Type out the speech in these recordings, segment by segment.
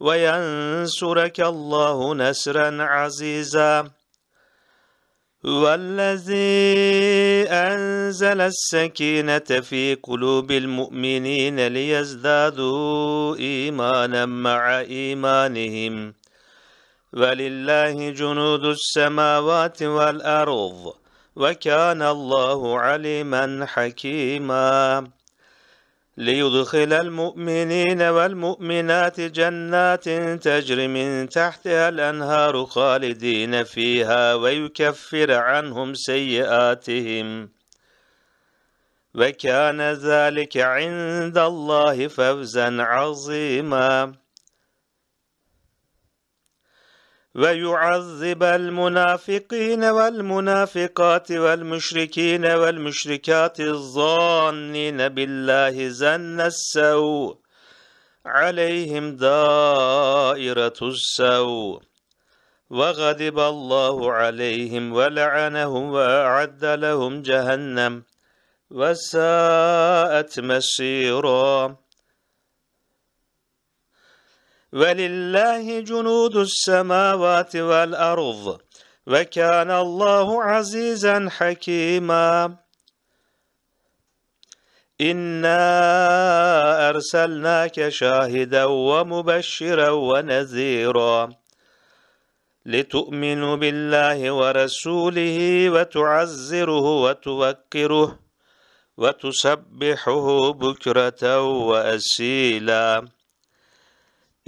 وينصرك الله نسرا عزيزا والذي أنزل السكينة في قلوب المؤمنين ليزدادوا إيمانا مع إيمانهم ولله جنود السماوات والأرض وكان الله عليما حكيما ليدخل المؤمنين والمؤمنات جنات تجري من تحتها الأنهار خالدين فيها ويكفر عنهم سيئاتهم وكان ذلك عند الله فوزا عظيما ويعذب المنافقين والمنافقات والمشركين والمشركات الظانين بالله زن السوء عليهم دائرة السوء وغضب الله عليهم ولعنهم وأعد لهم جهنم وساءت مصيرا ولله جنود السماوات والأرض وكان الله عزيزا حكيما إنا أرسلناك شاهدا ومبشرا ونذيرا لتؤمنوا بالله ورسوله وتعزره وتوقره وتسبحه بكرة وأسيلا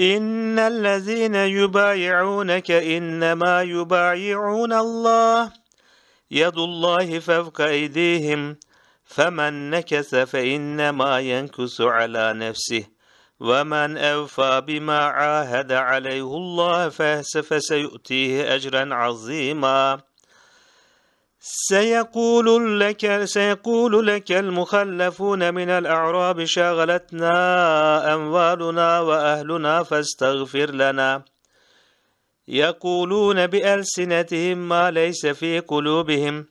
إن الذين يبايعونك إنما يبايعون الله يد الله فوق أيديهم فمن نكس فإنما ينكس على نفسه ومن أوفى بما عاهد عليه الله فسيؤتيه أجرا عظيما سيقول لك سيقول لك المخلفون من الأعراب شغلتنا أموالنا وأهلنا فاستغفر لنا يقولون بألسنتهم ما ليس في قلوبهم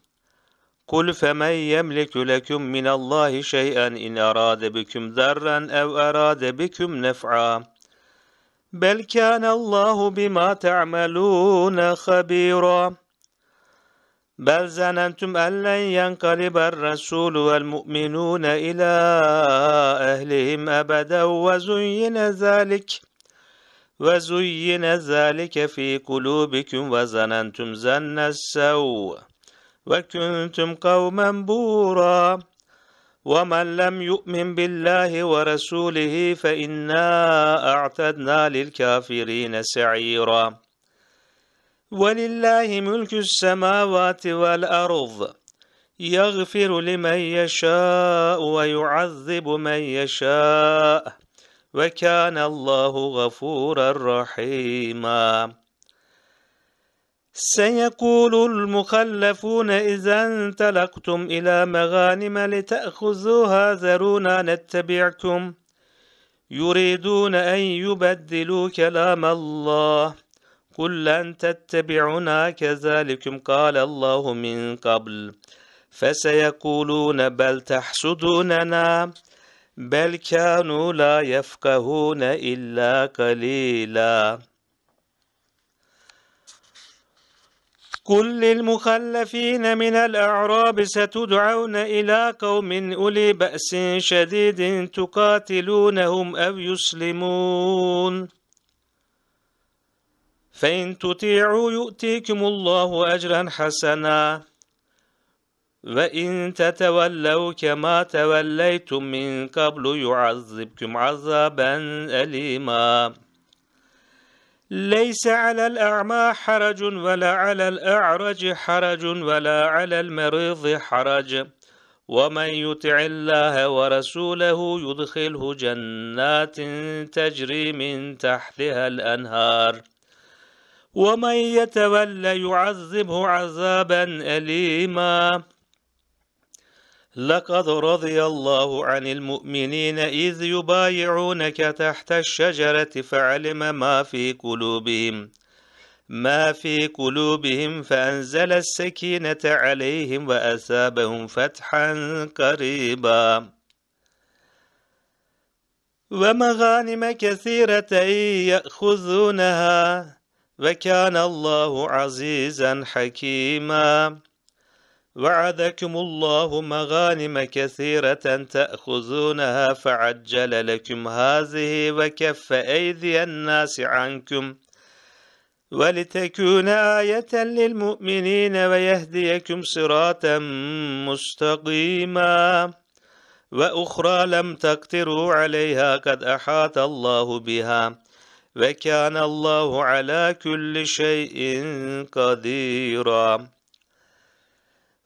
قل فمن يملك لكم من الله شيئا إن أراد بكم ضرا أو أراد بكم نفعا بل كان الله بما تعملون خبيرا بل ظننتم أن لن ينقلب الرسول والمؤمنون إلى أهلهم أبدا وزين ذلك وزين ذلك في قلوبكم وظننتم زن السوء وكنتم قوما بورا ومن لم يؤمن بالله ورسوله فإنا أعتدنا للكافرين سعيرا ولله ملك السماوات والأرض يغفر لمن يشاء ويعذب من يشاء وكان الله غفورا رحيما سيقول المخلفون إذا انطلقتم إلى مغانم لتأخذوها ذرونا نتبعكم يريدون أن يبدلوا كلام الله قل لن تتبعنا كذلكم قال الله من قبل فسيقولون بل تحسدوننا بل كانوا لا يفقهون إلا قليلا قل للمخلفين من الأعراب ستدعون إلى قوم أولي بأس شديد تقاتلونهم أو يسلمون فإن تطيعوا يؤتيكم الله أجرا حسنا وإن تتولوا كما توليتم من قبل يعذبكم عذابا أليما ليس على الأعمى حرج ولا على الأعرج حرج ولا على المريض حرج ومن يطع الله ورسوله يدخله جنات تجري من تحتها الأنهار ومن يتولى يعذبه عذابا أليما لقد رضي الله عن المؤمنين إذ يبايعونك تحت الشجرة فعلم ما في قلوبهم ما في قلوبهم فأنزل السكينة عليهم وأثابهم فتحا قريبا ومغانم كثيرة يأخذونها وكان الله عزيزا حكيما وعدكم الله مغانم كثيرة تأخذونها فعجل لكم هذه وكف أيدي الناس عنكم ولتكون آية للمؤمنين ويهديكم صراطا مستقيما وأخرى لم تقدروا عليها قد أحاط الله بها وكان الله على كل شيء قديرا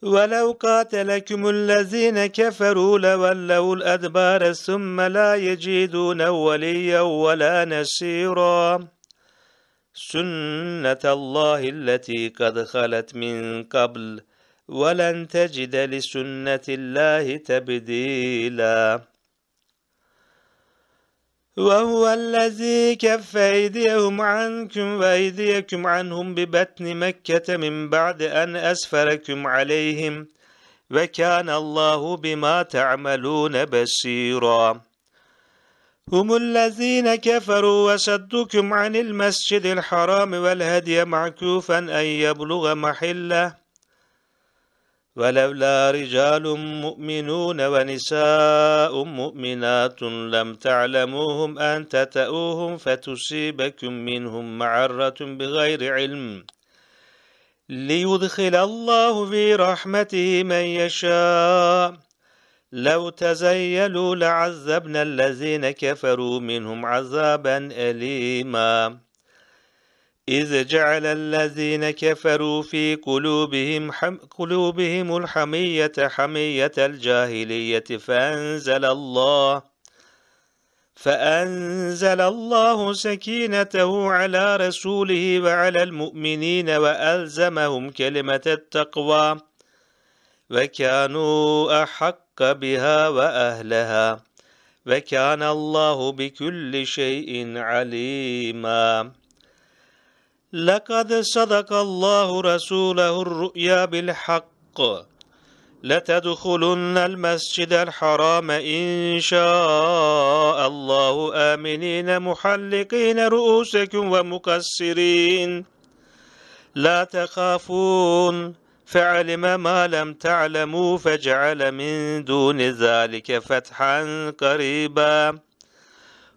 ولو قاتلكم الذين كفروا لولوا الأدبار ثم لا يجدون وليا ولا نصيرا سنة الله التي قد خلت من قبل ولن تجد لسنة الله تبديلاً وهو الذي كف أيديهم عنكم وأيديكم عنهم ببطن مكة من بعد أن أسفركم عليهم وكان الله بما تعملون بصيرا هم الذين كفروا وصدكم عن المسجد الحرام والهدي معكوفا أن يبلغ محله ولولا رجال مؤمنون ونساء مؤمنات لم تعلموهم أن تتأوهم فتصيبكم منهم معرة بغير علم ليدخل الله في رحمته من يشاء لو تزيلوا لعذبنا الذين كفروا منهم عذابا أليما إذ جعل الذين كفروا في قلوبهم حم قلوبهم الحمية حمية الجاهلية فأنزل الله فأنزل الله سكينته على رسوله وعلى المؤمنين وألزمهم كلمة التقوى وكانوا أحق بها وأهلها وكان الله بكل شيء عليما لقد صدق الله رسوله الرؤيا بالحق لتدخلن المسجد الحرام إن شاء الله آمنين محلقين رؤوسكم ومكسرين لا تخافون فعلم ما لم تعلموا فجعل من دون ذلك فتحا قريبا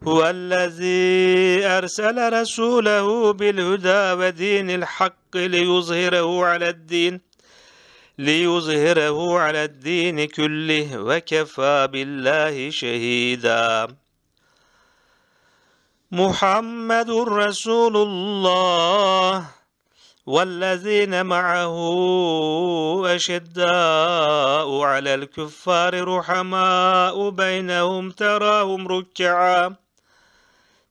هو الذي أرسل رسوله بالهدى ودين الحق ليظهره على الدين ليظهره على الدين كله وكفى بالله شهيدا محمد رسول الله والذين معه أشداء على الكفار رحماء بينهم تراهم ركعاً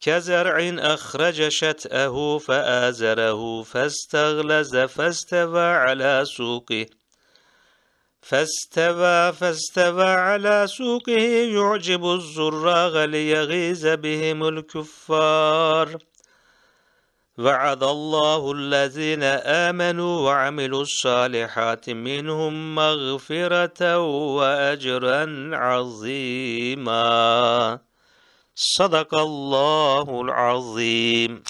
كزرع أخرج شتأه فآزره فاستغلز فاستوى على سوقه فاستوى فاستوى على سوقه يعجب الزراغ ليغيظ بهم الكفار وعد الله الذين آمنوا وعملوا الصالحات منهم مغفرة وأجرا عظيما صدق الله العظيم